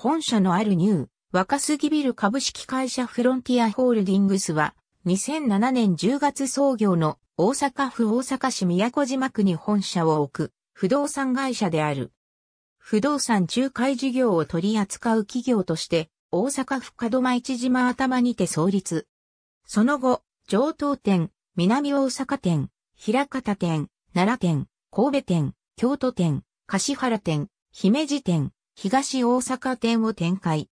本社のあるニュー、若杉ビル株式会社フロンティアホールディングスは、2007年10月創業の大阪府大阪市宮古島区に本社を置く不動産会社である。不動産仲介事業を取り扱う企業として、大阪府門間市島頭にて創立。その後、上東店、南大阪店、平方店、奈良店、神戸店、京都店、柏原店、姫路店、東大阪店を展開。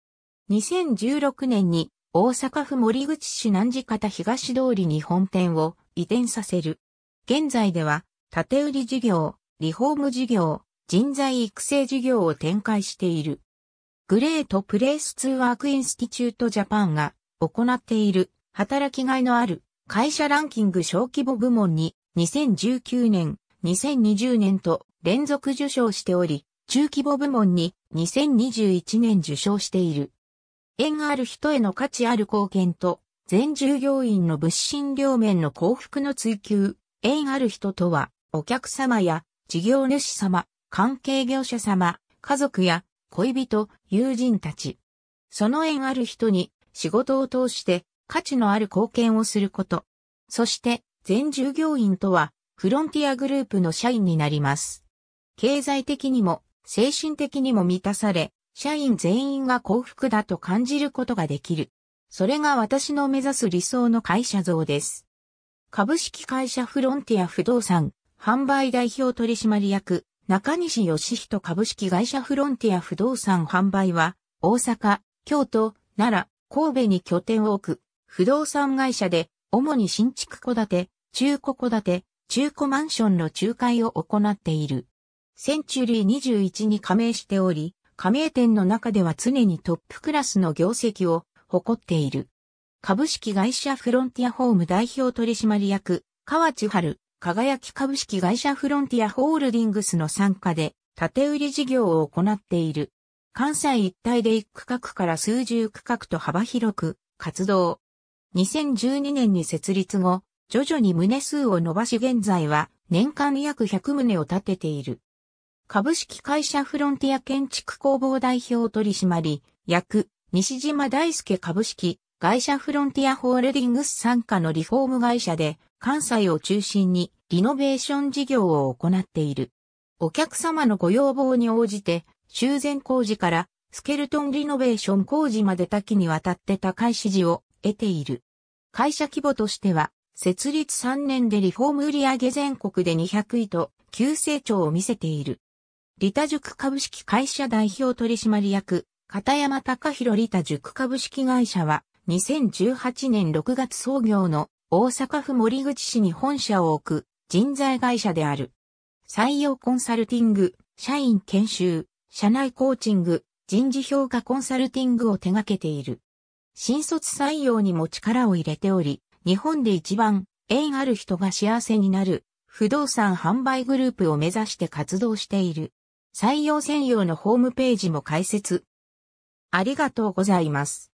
2016年に大阪府森口市南寺方東通りに本店を移転させる。現在では、建売り事業、リフォーム事業、人材育成事業を展開している。グレートプレイスツーワークインスティチュートジャパンが行っている働きがいのある会社ランキング小規模部門に2019年、2020年と連続受賞しており、中規模部門に2021年受賞している。縁がある人への価値ある貢献と、全従業員の物心両面の幸福の追求、縁ある人とは、お客様や事業主様、関係業者様、家族や恋人、友人たち。その縁ある人に仕事を通して価値のある貢献をすること。そして、全従業員とは、フロンティアグループの社員になります。経済的にも精神的にも満たされ、社員全員が幸福だと感じることができる。それが私の目指す理想の会社像です。株式会社フロンティア不動産、販売代表取締役、中西義人株式会社フロンティア不動産販売は、大阪、京都、奈良、神戸に拠点を置く、不動産会社で、主に新築戸建て、中古戸建て、中古マンションの仲介を行っている。センチュリー21に加盟しており、加盟店の中では常にトップクラスの業績を誇っている。株式会社フロンティアホーム代表取締役、河内春、輝き株式会社フロンティアホールディングスの参加で、縦売り事業を行っている。関西一帯で1区画から数十区画と幅広く活動。2012年に設立後、徐々に棟数を伸ばし現在は年間約100棟を建てている。株式会社フロンティア建築工房代表取締役、西島大輔株式会社フロンティアホールディングス参加のリフォーム会社で関西を中心にリノベーション事業を行っている。お客様のご要望に応じて修繕工事からスケルトンリノベーション工事まで多岐にわたって高い支持を得ている。会社規模としては設立3年でリフォーム売上全国で200位と急成長を見せている。リタ塾株式会社代表取締役、片山隆弘リタ塾株式会社は、2018年6月創業の大阪府森口市に本社を置く人材会社である。採用コンサルティング、社員研修、社内コーチング、人事評価コンサルティングを手掛けている。新卒採用にも力を入れており、日本で一番縁ある人が幸せになる不動産販売グループを目指して活動している。採用専用のホームページも開設。ありがとうございます。